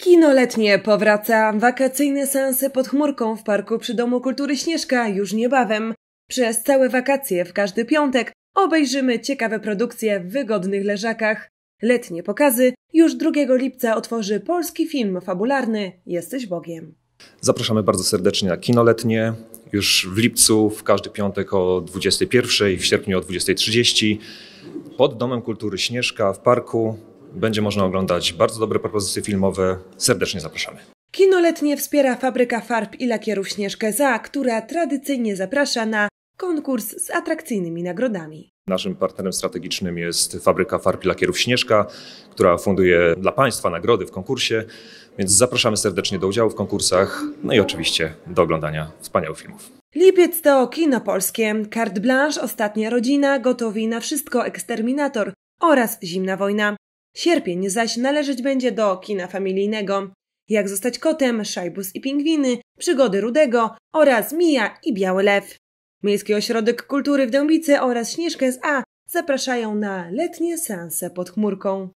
Kino letnie powraca. Wakacyjne sensy pod chmurką w Parku przy Domu Kultury Śnieżka już niebawem. Przez całe wakacje w każdy piątek obejrzymy ciekawe produkcje w wygodnych leżakach. Letnie pokazy już 2 lipca otworzy polski film fabularny Jesteś Bogiem. Zapraszamy bardzo serdecznie na kino letnie. Już w lipcu, w każdy piątek o 21, w sierpniu o 20.30 pod Domem Kultury Śnieżka w parku będzie można oglądać bardzo dobre propozycje filmowe. Serdecznie zapraszamy. Kino letnie wspiera fabryka farb i lakierów Śnieżkę Za, która tradycyjnie zaprasza na konkurs z atrakcyjnymi nagrodami. Naszym partnerem strategicznym jest fabryka farb i lakierów Śnieżka, która funduje dla Państwa nagrody w konkursie, więc zapraszamy serdecznie do udziału w konkursach, no i oczywiście do oglądania wspaniałych filmów. Lipiec to kino polskie, carte blanche, ostatnia rodzina, gotowi na wszystko, eksterminator oraz zimna wojna. Sierpień zaś należeć będzie do kina familijnego, jak zostać kotem, szajbus i pingwiny, przygody Rudego oraz Mija i Biały Lew. Miejski Ośrodek Kultury w Dębicy oraz Śnieżkę z A zapraszają na letnie seanse pod chmurką.